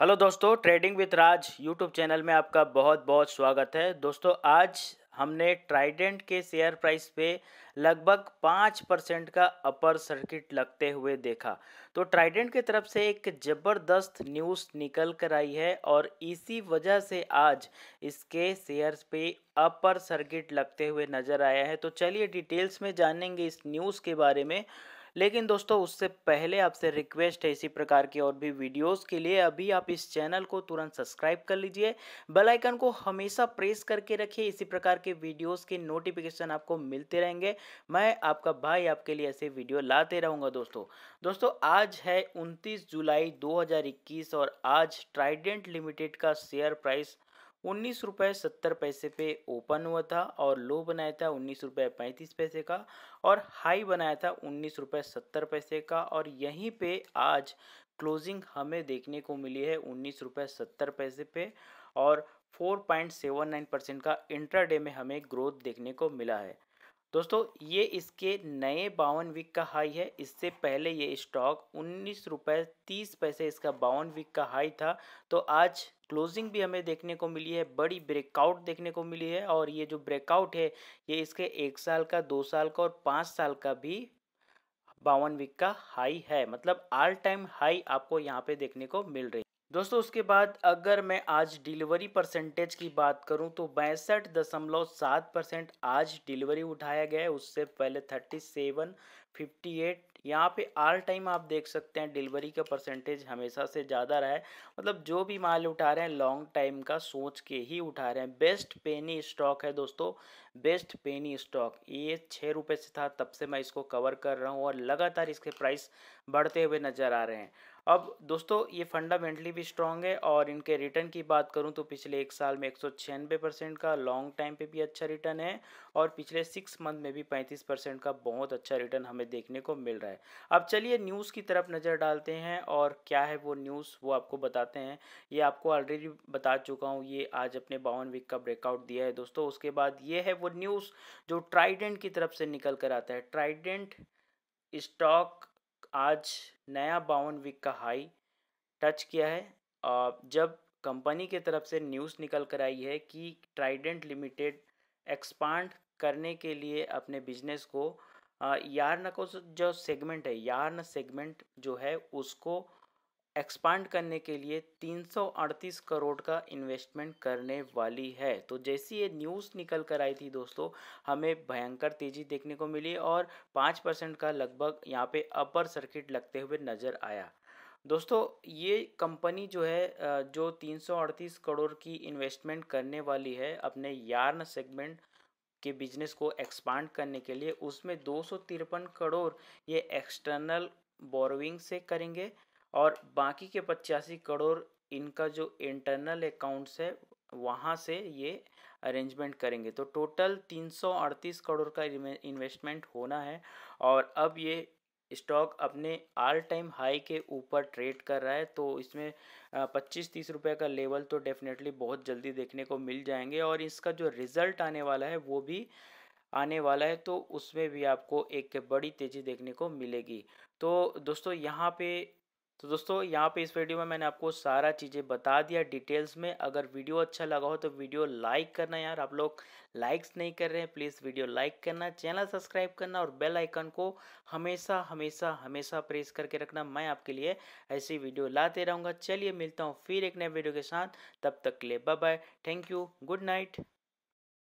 hello दोस्तों trading with Raj YouTube channel में आपका बहुत बहुत स्वागत है दोस्तों आज हमने ट्राइडेंट के शेयर प्राइस पे लगभग पाँच परसेंट का अपर सर्किट लगते हुए देखा तो ट्राइडेंट की तरफ से एक ज़बरदस्त न्यूज़ निकल कर आई है और इसी वजह से आज इसके शेयर्स पे अपर सर्किट लगते हुए नज़र आया है तो चलिए डिटेल्स में जानेंगे इस न्यूज़ के बारे में लेकिन दोस्तों उससे पहले आपसे रिक्वेस्ट है इसी प्रकार की और भी वीडियोस के लिए अभी आप इस चैनल को तुरंत सब्सक्राइब कर लीजिए बेल आइकन को हमेशा प्रेस करके रखिए इसी प्रकार के वीडियोस के नोटिफिकेशन आपको मिलते रहेंगे मैं आपका भाई आपके लिए ऐसे वीडियो लाते रहूँगा दोस्तों दोस्तों आज है उनतीस जुलाई दो और आज ट्राइडेंट लिमिटेड का शेयर प्राइस उन्नीस रुपये सत्तर पैसे पे ओपन हुआ था और लो बनाया था उन्नीस रुपये पैंतीस पैसे का और हाई बनाया था उन्नीस रुपये सत्तर पैसे का और यहीं पे आज क्लोजिंग हमें देखने को मिली है उन्नीस रुपये सत्तर पैसे पे और four point seven nine percent का इंट्राडे में हमें ग्रोथ देखने को मिला है दोस्तों ये इसके नए बावन वीक का हाई है इससे पहले ये स्टॉक उन्नीस रुपये तीस पैसे इसका बावन वीक का हाई था तो आज क्लोजिंग भी हमें देखने को मिली है बड़ी ब्रेकआउट देखने को मिली है और ये जो ब्रेकआउट है ये इसके एक साल का दो साल का और पाँच साल का भी बावन वीक का हाई है मतलब ऑल टाइम हाई आपको यहाँ पे देखने को मिल रही है दोस्तों उसके बाद अगर मैं आज डिलीवरी परसेंटेज की बात करूं तो पैंसठ दशमलव सात परसेंट आज डिलीवरी उठाया गया है उससे पहले थर्टी सेवन फिफ्टी एट यहाँ पे आल टाइम आप देख सकते हैं डिलीवरी का परसेंटेज हमेशा से ज़्यादा रहा है मतलब जो भी माल उठा रहे हैं लॉन्ग टाइम का सोच के ही उठा रहे हैं बेस्ट पेनी स्टॉक है दोस्तों बेस्ट पेनी स्टॉक ये छः रुपये से था तब से मैं इसको कवर कर रहा हूँ और लगातार इसके प्राइस बढ़ते हुए नज़र आ रहे हैं अब दोस्तों ये फंडामेंटली भी स्ट्रांग है और इनके रिटर्न की बात करूँ तो पिछले एक साल में एक सौ परसेंट का लॉन्ग टाइम पे भी अच्छा रिटर्न है और पिछले सिक्स मंथ में भी पैंतीस परसेंट का बहुत अच्छा रिटर्न हमें देखने को मिल रहा है अब चलिए न्यूज़ की तरफ नज़र डालते हैं और क्या है वो न्यूज़ वो आपको बताते हैं ये आपको ऑलरेडी बता चुका हूँ ये आज अपने बावन वीक का ब्रेकआउट दिया है दोस्तों उसके बाद ये है वो न्यूज़ जो ट्राइडेंट की तरफ से निकल कर आता है ट्राइडेंट स्टॉक आज नया बावन वीक का हाई टच किया है जब कंपनी के तरफ से न्यूज़ निकल कर आई है कि ट्राइडेंट लिमिटेड एक्सपांड करने के लिए अपने बिजनेस को यार्न को जो सेगमेंट है यार्न सेगमेंट जो है उसको एक्सपांड करने के लिए 338 करोड़ का इन्वेस्टमेंट करने वाली है तो जैसी ये न्यूज़ निकल कर आई थी दोस्तों हमें भयंकर तेज़ी देखने को मिली और 5 परसेंट का लगभग यहाँ पे अपर सर्किट लगते हुए नज़र आया दोस्तों ये कंपनी जो है जो 338 करोड़ की इन्वेस्टमेंट करने वाली है अपने यार्न सेगमेंट के बिजनेस को एक्सपांड करने के लिए उसमें दो करोड़ ये एक्सटर्नल बोरोइंग से करेंगे और बाकी के पचासी करोड़ इनका जो इंटरनल अकाउंट्स है वहाँ से ये अरेंजमेंट करेंगे तो टोटल तीन सौ अड़तीस करोड़ का इन्वेस्टमेंट होना है और अब ये स्टॉक अपने ऑल टाइम हाई के ऊपर ट्रेड कर रहा है तो इसमें पच्चीस तीस रुपये का लेवल तो डेफिनेटली बहुत जल्दी देखने को मिल जाएंगे और इसका जो रिज़ल्ट आने वाला है वो भी आने वाला है तो उसमें भी आपको एक बड़ी तेज़ी देखने को मिलेगी तो दोस्तों यहाँ पे तो दोस्तों यहाँ पे इस वीडियो में मैंने आपको सारा चीज़ें बता दिया डिटेल्स में अगर वीडियो अच्छा लगा हो तो वीडियो लाइक करना यार आप लोग लाइक्स नहीं कर रहे हैं प्लीज़ वीडियो लाइक करना चैनल सब्सक्राइब करना और बेल आइकन को हमेशा हमेशा हमेशा प्रेस करके रखना मैं आपके लिए ऐसी वीडियो लाते रहूँगा चलिए मिलता हूँ फिर एक नए वीडियो के साथ तब तक के लिए bye bye thank you good night